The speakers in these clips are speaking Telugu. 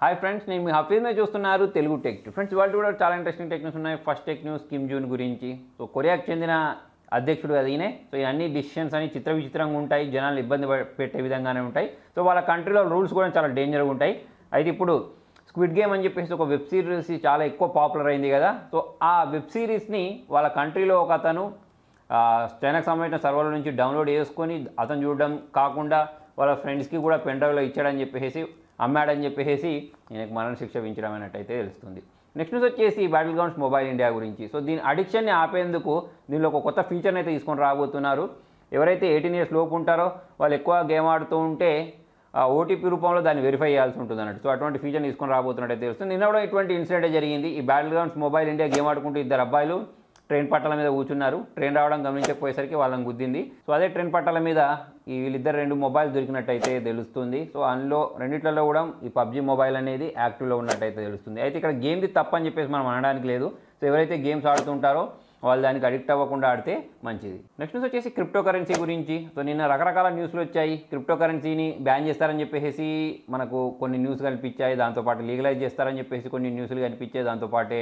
హాయ్ ఫ్రెండ్స్ నేను మీ హఫీజ్ మీద చూస్తున్నారు తెలుగు టెక్ ఫ్రెండ్స్ వాళ్ళు కూడా చాలా ఇంట్రెస్టింగ్ టెక్ న్యూస్ ఉన్నాయి first tech news Kim Jong గురించి సో కొరియాకు చెందిన అధ్యక్షుడు అదిగినే సో ఇవన్నీ డిసిషన్స్ అని చిత్ర విచిత్రంగా ఉంటాయి జనాలు ఇబ్బంది పెట్టే విధంగానే ఉంటాయి సో వాళ్ళ కంట్రీలో రూల్స్ కూడా చాలా డేంజర్గా ఉంటాయి అయితే ఇప్పుడు స్క్విడ్ గేమ్ అని చెప్పేసి ఒక వెబ్ సిరీస్ చాలా ఎక్కువ పాపులర్ అయింది కదా సో ఆ వెబ్ సిరీస్ని వాళ్ళ కంట్రీలో ఒక అతను చైనాకు సంబంధించిన సర్వర్ల నుంచి డౌన్లోడ్ చేసుకొని అతను చూడడం కాకుండా వాళ్ళ ఫ్రెండ్స్కి కూడా పెండ్రైవ్లో ఇచ్చాడని చెప్పేసి అమ్మాడని చెప్పేసి మరణ శిక్ష విధించడం అన్నట్టయితే తెలుస్తుంది నెక్స్ట్ న్యూస్ వచ్చేసి బ్యాటిల్ గ్రౌండ్స్ మొబైల్ ఇండియా గురించి సో దీని అడిక్షన్ని ఆపేందుకు దీనిలో ఒక కొత్త ఫీచర్ని అయితే తీసుకొని రాబోతున్నారు ఎవరైతే ఎయిటీన్ ఇయర్స్ లోపు ఉంటారో వాళ్ళు ఎక్కువ గేమ్ ఆడుతూ ఉంటే ఆ ఓటీపీ రూపంలో దాన్ని వెరిఫై చేయాల్సి ఉంటుంది అన్నట్టు సో అటువంటి ఫీచర్ తీసుకొని రాబోతున్నట్టు తెలుస్తుంది నిన్న కూడా ఇటువంటి ఇన్సిడెంట్ జరిగింది ఈ battlegrounds mobile India game ఆడుకుంటూ ఇద్దరు అబ్బాయిలు ట్రైన్ పట్టాల మీద కూర్చున్నారు ట్రైన్ రావడం గమనించకపోయేసరికి వాళ్ళని గుద్దింది సో అదే ట్రైన్ పట్టాల మీద ఈ వీళ్ళిద్దరు రెండు మొబైల్ దొరికినట్టయితే తెలుస్తుంది సో అందులో రెండిట్లలో కూడా ఈ పబ్జి మొబైల్ అనేది యాక్టివ్లో ఉన్నట్టయితే తెలుస్తుంది అయితే ఇక్కడ గేమ్ది తప్పని చెప్పేసి మనం అనడానికి లేదు సో ఎవరైతే గేమ్స్ ఆడుతుంటారో వాళ్ళు దానికి అడిక్ట్ అవ్వకుండా ఆడితే మంచిది నెక్స్ట్ న్యూస్ వచ్చేసి క్రిప్టో కరెన్సీ గురించి సో నిన్న రకరకాల న్యూస్లు వచ్చాయి క్రిప్టో కరెన్సీని బ్యాన్ చేస్తారని చెప్పేసి మనకు కొన్ని న్యూస్ కనిపించాయి దాంతోపాటు లీగలైజ్ చేస్తారని చెప్పేసి కొన్ని న్యూస్లు కనిపించాయి దాంతోపాటే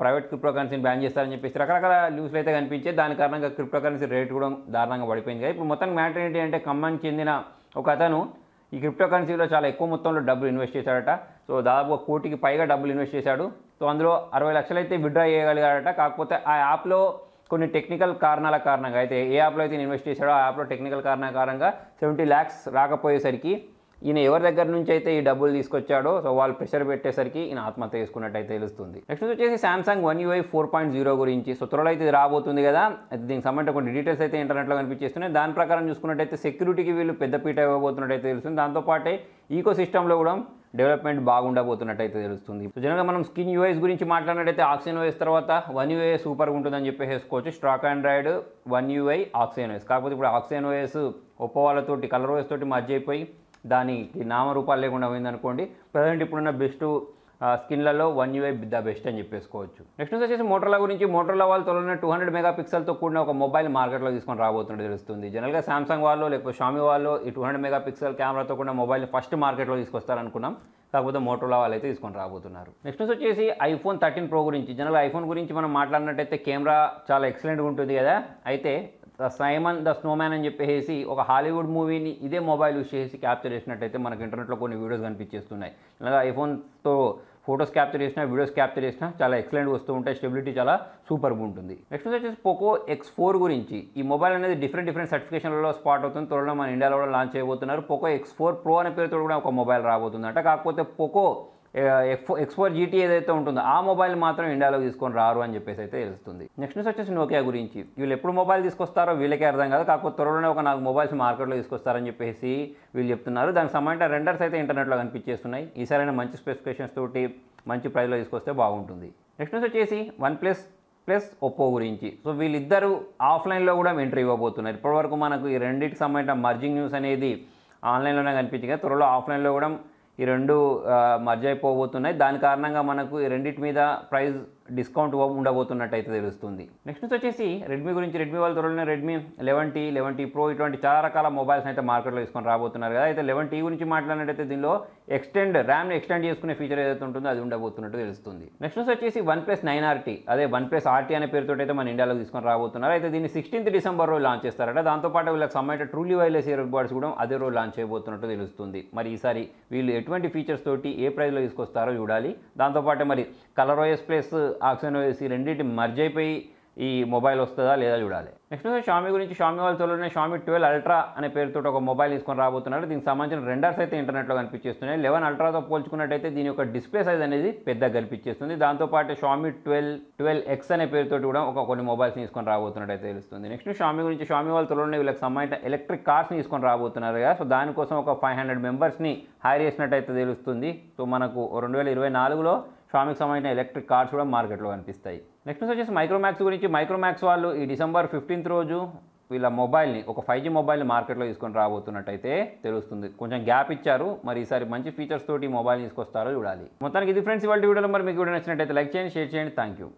ప్రైవేట్ క్రిప్టో కరెన్సీని బ్యాన్ చేస్తారని చెప్పేసి రకరకాల న్యూస్లు అయితే కనిపించే దాని కారణంగా క్రిప్టో కరెన్సీ రేట్ కూడా దారుణంగా పడిపోయింది ఇప్పుడు మొత్తం మ్యాటర్ ఏంటి అంటే కమ్మని చెందిన ఒక అతను ఈ క్రిప్టో కరెన్సీలో చాలా ఎక్కువ మొత్తంలో డబ్బులు ఇన్వెస్ట్ చేశాడట సో దాదాపు కోటికి పైగా డబ్బులు ఇన్వెస్ట్ చేశాడు సో అందులో అరవై లక్షలు అయితే విడ్డ్రా చేయగలిగాడట కాకపోతే ఆ యాప్లో కొన్ని టెక్నికల్ కారణాల కారణంగా అయితే ఏ యాప్లో అయితే ఇన్వెస్ట్ చేశాడో ఆ యాప్లో టెక్నికల్ కారణాల కారణంగా సెవెంటీ ల్యాక్స్ రాకపోయేసరికి ఈయన ఎవరి దగ్గర నుంచి అయితే ఈ డబ్బులు తీసుకొచ్చాడో సో వాళ్ళు ప్రెషర్ పెట్టేసరికి ఈయన ఆత్మహత్య చేసుకున్నట్టయితే తెలుస్తుంది నెక్స్ట్ వచ్చేసి Samsung One UI four point zero గురించి సో త్వరలో అయితే రాబోతుంది కదా దీనికి సంబంధించిన కొన్ని డీటెయిల్స్ అయితే ఇంటర్నెట్లో కనిపించేస్తున్నాయి దాని ప్రకారం చూసుకున్నట్టయితే సెక్యూరిటీకి వీళ్ళు పెద్దపీట ఇవ్వబోతున్నట్టయితే తెలుస్తుంది దాంతోపాటే ఈకో సిస్టంలో కూడా డెవలప్మెంట్ బాగుండబోతున్నట్టయితే తెలుస్తుంది సో జనరల్గా మనం స్కిన్ యూఎస్ గురించి మాట్లాడినట్టయితే ఆక్సిజన్ వైస్ తర్వాత వన్ యూఏ సూపర్గా ఉంటుందని చెప్పేసుకోవచ్చు stock Android One UI Oxygen OS కాకపోతే ఇప్పుడు ఆక్సిజన్ ఓఎస్ ఒప్పో వాళ్ళతోటి కలర్ వైస్ తోటి మధ్య అయిపోయి దానికి నామరూపాలు లేకుండా పోయిందనుకోండి ప్రజెంట్ ఇప్పుడున్న బెస్ట్ స్కిన్లలో వన్ యూఐ ద బెస్ట్ అని చెప్పేసుకోవచ్చు నెక్స్ట్ వచ్చేసి మోటర్లా గురించి మోటర్లా వాళ్ళు త్వరలో టూ హండ్రెడ్ మెగా పిక్సెల్తో కూడిన ఒక మొబైల్ మార్కెట్లో తీసుకొని రాబోతుంటే తెలుస్తుంది జనరల్గా సామ్సంగ్ వాళ్ళు లేకపోతే షామి వాళ్ళు ఈ టూ హండ్రెడ్ మెగా పిక్సెల్ కెమెరాతో కూడిన మొబైల్ ఫస్ట్ మార్కెట్లో తీసుకొస్తారనుకున్నాం కాకపోతే మోటోలా వాళ్ళు అయితే తీసుకొని రాబోతున్నారు నెక్స్ట్ వచ్చేసి ఐఫోన్ థర్టీన్ ప్రో గురించి జనరల్ ఐఫోన్ గురించి మనం మాట్లాడినట్టయితే కెమెరా చాలా ఎక్సలెంట్గా ఉంటుంది కదా అయితే ద సైమన్ ద స్నోమ్యాన్ అని చెప్పేసి ఒక హాలీవుడ్ మూవీని ఇదే మొబైల్ యూస్ చేసి క్యాప్చర్ చేసినట్టయితే మనకు ఇంటర్నెట్లో కొన్ని వీడియోస్ కనిపించేస్తున్నాయి లేదా ఐఫోన్తో ఫొటోస్ క్యాప్చర్ చేసినా వీడియోస్ క్యాప్చర్ చేసినా చాలా ఎక్సలెంట్ వస్తూ ఉంటాయి స్టెబిలిటీ చాలా సూపర్గా ఉంటుంది నెక్స్ట్ వచ్చేసి పోకో ఎక్స్ ఫోర్ గురించి ఈ మొబైల్ అనేది డిఫరెంట్ డిఫరెంట్ సర్టిఫికేషన్లలో స్పాట్ అవుతుంది త్వరలో మన ఇండియాలో లాంచ్ చేయబోతున్నారు పోకో ఎక్స్ ఫోర్ ప్రో అనే పేరుతో కూడా ఒక మొబైల్ రాబోతుంది కాకపోతే పోకో ఎక్స్ ఎక్స్పోర్ జీటీ ఏదైతే ఉంటుందో ఆ మొబైల్ మాత్రం ఇండియాలో తీసుకొని రారు అని చెప్పేసి అయితే తెలుస్తుంది నెక్స్ట్ న్యూస్ వచ్చేసి నోకియా గురించి వీళ్ళు ఎప్పుడు మొబైల్ తీసుకొస్తారో వీళ్ళకే అర్థం కాదు కాకపోతే త్వరలోనే ఒక నాలుగు మొబైల్స్ మార్కెట్లో తీసుకొస్తారని చెప్పేసి వీళ్ళు చెప్తున్నారు దానికి సంబంధించిన రెండర్స్ అయితే ఇంటర్నెట్లో కనిపించేస్తున్నాయి ఈసారైనా మంచి స్పెసిఫికేషన్స్ తోటి మంచి ప్రైజ్లో తీసుకొస్తే బాగుంటుంది నెక్స్ట్ న్యూస్ వచ్చేసి వన్ ప్లస్ ప్లస్ ఒప్పో గురించి సో వీళ్ళిద్దరూ ఆఫ్లైన్లో కూడా ఎంట్రీ ఇవ్వబోతున్నారు ఇప్పటివరకు మనకు ఈ రెండింటికి సంబంధించిన మర్జింగ్ న్యూస్ అనేది ఆన్లైన్లోనే కనిపించింది త్వరలో ఆఫ్లైన్లో కూడా ఈ రెండు మర్జ్ అయిపోబోతున్నాయి దాని కారణంగా మనకు ఈ రెండింటి మీద ప్రైస్ డిస్కౌంట్ ఉండబోతున్నట్టయితే తెలుస్తుంది నెక్స్ట్ వచ్చేసి రెడ్మీ గురించి రెడ్మీ వాళ్ళు త్వరలోనే Redmi eleven T eleven T pro ఇటువంటి చాలా రకాల మొబైల్స్ అయితే మార్కెట్లో తీసుకొని రాబోతున్నారు కదా అయితే లెవెన్ టీ గురించి మాట్లాడినట్టయితే దీనిలో ఎక్స్టెండ్ ర్యామ్ని ఎక్స్టెండ్ చేసుకునే ఫీచర్ ఏదైతే ఉంటుందో అది ఉండబోతున్నట్టు తెలుస్తుంది నెక్స్ట్ వచ్చేసి వన్ ప్లస్ నైన్ ఆర్టీ అదే వన్ ప్లస్ ఆర్టీ అనే పేరుతో అయితే మన ఇండియాలో తీసుకొని రాబోతున్నారు అయితే దీన్ని సిక్స్టీన్త్ డిసెంబర్ రోజు లాంచ్ చేస్తారట దాంతోపాటు వీళ్ళకి సమ్మైట ట్రూలీ వైర్లెస్ ఇయర్ బడ్స్ కూడా అదే రోజు లాంచ్ చేయబోతున్నట్టు తెలుస్తుంది మరి ఈసారి వీళ్ళు ఎటువంటి ఫీచర్స్ తోటి ఏ ప్రైస్లో తీసుకొస్తారో చూడాలి దాంతోపాటు మరి కలర్ ఓఎస్ ప్లస్ ఆక్సిజన్ వేసి రెండింటి మర్జ్ అయిపోయి ఈ మొబైల్ వస్తుందా లేదా చూడాలి నెక్స్ట్ షామీ గురించి షామీ వాళ్ళు త్వరలోనే షామీ ట్వెల్వ్ అల్ట్రా అనే పేరుతో ఒక మొబైల్ తీసుకొని రాబోతున్నారు దీనికి సంబంధించిన రెండర్స్ అయితే ఇంటర్నెట్లో కనిపించేస్తున్నాయి లెవెన్ అల్ట్రాతో పోల్చుకున్నట్టయితే దీని యొక్క డిస్ప్లే సైజ్ అనేది పెద్దగా కనిపించేస్తుంది దాంతోపాటు షామీ ట్వెల్వ్ ట్వెల్వ్ ఎక్స్ అనే పేరుతో కూడా ఒక కొన్ని మొబైల్స్ తీసుకొని రాబోతున్నట్టయితే తెలుస్తుంది నెక్స్ట్ షామీ గురించి షామీ వాళ్ళు త్వరలోనే వీళ్ళకి సంబంధించిన ఎలక్ట్రిక్ కార్స్ తీసుకొని రాబోతున్నారు కదా సో దానికోసం ఒక ఫైవ్ హండ్రెడ్ మెంబర్స్ని హైర్ చేసినట్టయితే తెలుస్తుంది సో మనకు రెండు వేల ఇరవై నాలుగులో షామికి సంబంధించిన ఎలక్ట్రిక్ కార్స్ కూడా మార్కెట్లో కనిపిస్తాయి నెక్స్ట్ వచ్చేసి మైక్రోమాక్స్ గురించి మైక్రోమాక్స్ వాళ్ళు ఈ డిసెంబర్ ఫిఫ్టీన్త్ రోజు వీళ్ళ మొబైల్ని ఒక ఫైవ్ జీ మొబైల్ని మార్కెట్లో తీసుకొని రాబోతున్నట్టయితే తెలుస్తుంది కొంచెం గ్యాప్ ఇచ్చారు మరి ఈసారి మంచి ఫీచర్స్ తోటి మొబైల్ తీసుకొస్తారో చూడాలి మొత్తానికి ఇది ఫ్రెండ్స్ ఇవాళ వీడియోలో మరి మీకు వీడియో నచ్చినట్టయితే లైక్ చేయండి షేర్ చేయండి థ్యాంక్ యూ